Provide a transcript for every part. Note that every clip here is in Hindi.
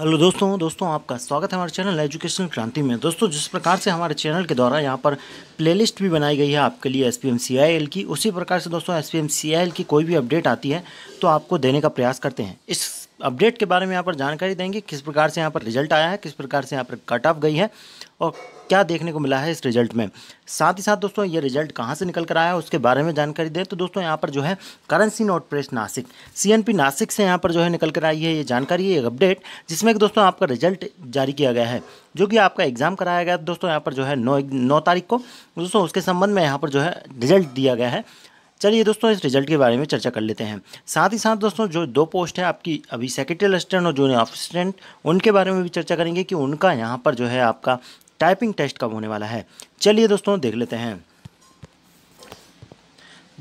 हेलो दोस्तों दोस्तों आपका स्वागत है हमारे चैनल एजुकेशन क्रांति में दोस्तों जिस प्रकार से हमारे चैनल के द्वारा यहाँ पर प्लेलिस्ट भी बनाई गई है आपके लिए एस पी की उसी प्रकार से दोस्तों एस पी की कोई भी अपडेट आती है तो आपको देने का प्रयास करते हैं इस अपडेट के बारे में यहाँ पर जानकारी देंगे किस प्रकार से यहाँ पर रिजल्ट आया है किस प्रकार से यहाँ पर कट ऑफ गई है और क्या देखने को मिला है इस रिजल्ट में साथ ही साथ दोस्तों ये रिजल्ट कहाँ से निकल कर आया है उसके बारे में जानकारी दें तो दोस्तों यहाँ पर जो है currency note press Nashik P Nashik से यहाँ पर जो है निकल कर आई है ये जानकारी ये अपडेट जिसमें कि दोस्तों आपका रिजल्ट जारी किया गया है जो कि आपका एग्जाम कराया गया दोस्तों यहाँ पर जो है नौ नौ तारीख को दोस्तों उसके संबंध में यहाँ पर जो है रिजल्ट दिया गया है चलिए दोस्तों इस रिजल्ट के बारे में चर्चा कर लेते हैं साथ ही साथ दोस्तों जो दो पोस्ट है आपकी अभी सेक्रेटरी असिस्टेंट और जूनियर असिस्टेंट उनके बारे में भी चर्चा करेंगे कि उनका यहाँ पर जो है आपका टाइपिंग टेस्ट कब होने वाला है चलिए दोस्तों देख लेते हैं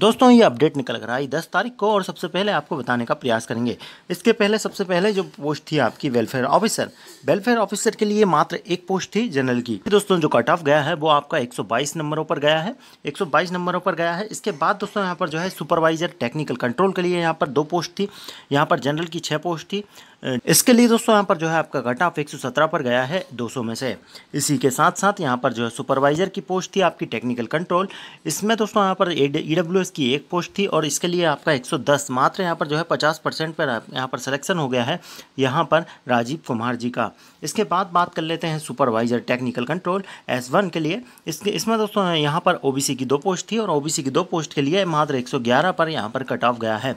दोस्तों ये अपडेट निकल कर आई दस तारीख को और सबसे पहले आपको बताने का प्रयास करेंगे इसके पहले सबसे पहले जो पोस्ट थी आपकी वेलफेयर ऑफिसर वेलफेयर ऑफिसर के लिए मात्र एक पोस्ट थी जनरल की दोस्तों जो कट ऑफ गया है वो आपका 122 नंबरों पर गया है 122 नंबरों पर गया है इसके बाद दोस्तों यहाँ पर जो है सुपरवाइजर टेक्निकल कंट्रोल के लिए यहाँ पर दो पोस्ट थी यहाँ पर जनरल की छः पोस्ट थी इसके लिए दोस्तों यहाँ पर जो है आपका घटा आप एक पर गया है 200 में से इसी के साथ साथ यहाँ पर जो है सुपरवाइजर की पोस्ट थी आपकी टेक्निकल कंट्रोल इसमें दोस्तों यहाँ पर ई डब्ल्यू e की एक पोस्ट थी और इसके लिए आपका 110 मात्र यहाँ पर जो है 50 परसेंट पर यहाँ पर सिलेक्शन हो गया है यहाँ पर राजीव कुमार जी का इसके बाद बात कर लेते हैं supervisor technical control S one के लिए इसके इसमें दोस्तों यहाँ पर ओ की दो पोस्ट थी और ओ की दो पोस्ट के लिए मात्र एक पर यहाँ पर कट ऑफ गया है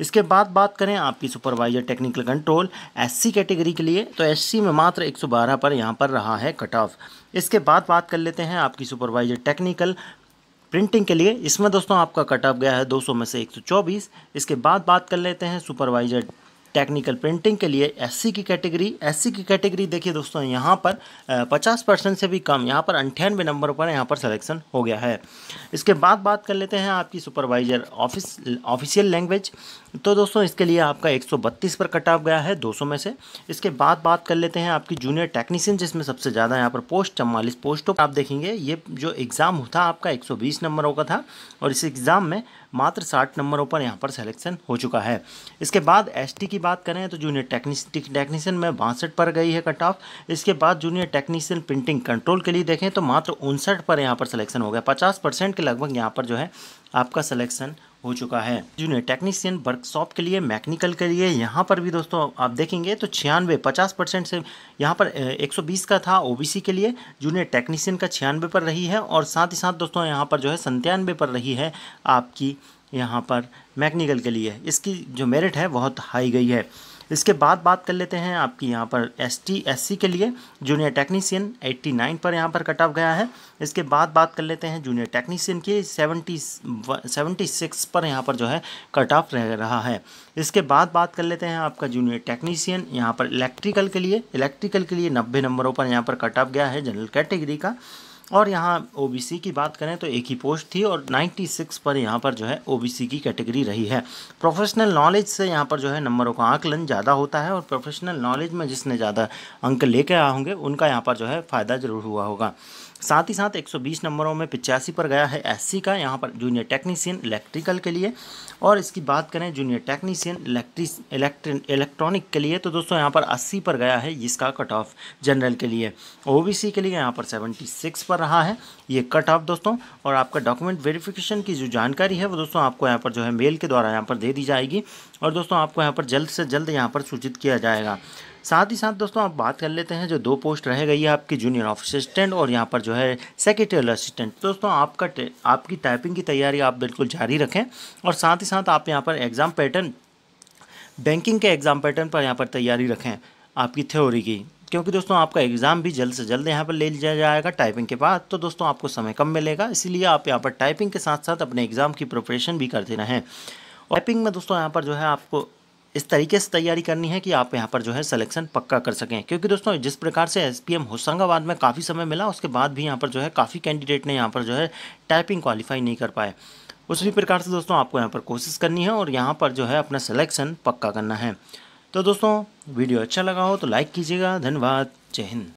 इसके बाद बात करें आपकी supervisor technical control SC category के लिए तो एससी में मात्र 112 पर यहाँ पर रहा है कट ऑफ इसके बाद बात कर लेते हैं आपकी सुपरवाइजर टेक्निकल प्रिंटिंग के लिए इसमें दोस्तों आपका कट ऑफ गया है 200 में से 124 इसके बाद बात कर लेते हैं सुपरवाइजर टेक्निकल प्रिंटिंग के लिए एससी की कैटेगरी एससी की कैटेगरी देखिए दोस्तों यहाँ पर पचास परसेंट से भी कम यहाँ पर अंठानवे नंबर पर यहाँ पर सिलेक्शन हो गया है इसके बाद बात कर लेते हैं आपकी सुपरवाइजर ऑफिस ऑफिशियल लैंग्वेज तो दोस्तों इसके लिए आपका एक पर कट ऑफ गया है दो में से इसके बाद बात कर लेते हैं आपकी जूनियर टेक्नीशियन जिसमें सबसे ज़्यादा यहाँ पर पोस्ट चवालीस पोस्टों आप देखेंगे ये जो एग्ज़ाम था आपका एक नंबरों का था और इस एग्ज़ाम में मात्र साठ नंबरों पर यहाँ पर सिलेक्शन हो चुका है इसके बाद एसटी की बात करें तो जूनियर टेक्नीशियन में बासठ पर गई है कट ऑफ इसके बाद जूनियर टेक्नीशियन प्रिंटिंग कंट्रोल के लिए देखें तो मात्र उनसठ पर यहाँ पर सिलेक्शन हो गया पचास परसेंट के लगभग यहाँ पर जो है आपका सिलेक्शन हो चुका है जूनियर टेक्नीशियन वर्कशॉप के लिए मैकेनिकल के लिए यहाँ पर भी दोस्तों आप देखेंगे तो छियानवे पचास परसेंट से यहाँ पर 120 का था ओबीसी के लिए जूनियर टेक्नीशियन का छियानवे पर रही है और साथ ही साथ दोस्तों यहाँ पर जो है संतानवे पर रही है आपकी यहाँ पर मैकेनिकल के लिए इसकी जो मेरिट है बहुत हाई गई है इसके बाद बात कर लेते हैं आपकी यहाँ पर एस टी के लिए जूनियर टेक्नीसियन 89 पर यहाँ पर कट ऑफ गया है इसके बाद बात कर लेते हैं जूनियर टेक्नीसियन की 70 76 पर यहाँ पर जो है कट ऑफ रह रहा है इसके बाद बात कर लेते हैं आपका जूनियर टेक्नीशियन यहाँ पर इलेक्ट्रिकल के लिए इलेक्ट्रिकल के लिए नब्बे नंबरों पर यहाँ पर कट ऑफ गया है जनरल कैटेगरी का और यहाँ ओ की बात करें तो एक ही पोस्ट थी और 96 पर यहाँ पर जो है ओ की कैटेगरी रही है प्रोफेशनल नॉलेज से यहाँ पर जो है नंबरों का आंकलन ज़्यादा होता है और प्रोफेशनल नॉलेज में जिसने ज़्यादा अंक लेके आए होंगे उनका यहाँ पर जो है फ़ायदा ज़रूर हुआ होगा साथ ही साथ 120 नंबरों में पिचासी पर गया है एस का यहाँ पर जूनियर टेक्नीसियन इलेक्ट्रिकल के लिए और इसकी बात करें जूनियर टेक्नीसियन इलेक्ट्रिस इलेक्ट्रॉनिक के लिए तो दोस्तों यहाँ पर 80 पर गया है इसका कट ऑफ जनरल के लिए ओ के लिए यहाँ पर 76 पर पर रहा है ये कट ऑफ दोस्तों और आपका डॉक्यूमेंट वेरिफिकेशन की जो जानकारी है वो दोस्तों आपको यहाँ पर जो है मेल के द्वारा यहाँ पर दे दी जाएगी और दोस्तों आपको यहाँ पर जल्द से जल्द यहाँ पर सूचित किया जाएगा साथ ही साथ दोस्तों आप बात कर लेते हैं जो दो पोस्ट रह गई है आपकी जूनियर असिस्टेंट और यहाँ पर जो है सेक्रेटरियल असिस्टेंट दोस्तों आपका आपकी टाइपिंग की तैयारी आप बिल्कुल जारी रखें और साथ ही साथ आप यहाँ पर एग्ज़ाम पैटर्न बैंकिंग के एग्ज़ाम पैटर्न पर यहाँ पर तैयारी रखें आपकी थ्योरी की क्योंकि दोस्तों आपका एग्ज़ाम भी जल्द से जल्द यहाँ पर ले लिया जाएगा टाइपिंग के बाद तो दोस्तों आपको समय कम मिलेगा इसीलिए आप यहाँ पर टाइपिंग के साथ साथ अपने एग्ज़ाम की प्रिपरेशन भी करते रहें टाइपिंग में दोस्तों यहाँ पर जो है आपको इस तरीके से तैयारी करनी है कि आप यहाँ पर जो है सिलेक्शन पक्का कर सकें क्योंकि दोस्तों जिस प्रकार से एस पी होशंगाबाद में काफ़ी समय मिला उसके बाद भी यहाँ पर जो है काफ़ी कैंडिडेट ने यहाँ पर जो है टाइपिंग क्वालिफाई नहीं कर पाए उसी प्रकार से दोस्तों आपको यहाँ पर कोशिश करनी है और यहाँ पर जो है अपना सिलेक्शन पक्का करना है तो दोस्तों वीडियो अच्छा लगा हो तो लाइक कीजिएगा धन्यवाद जय हिंद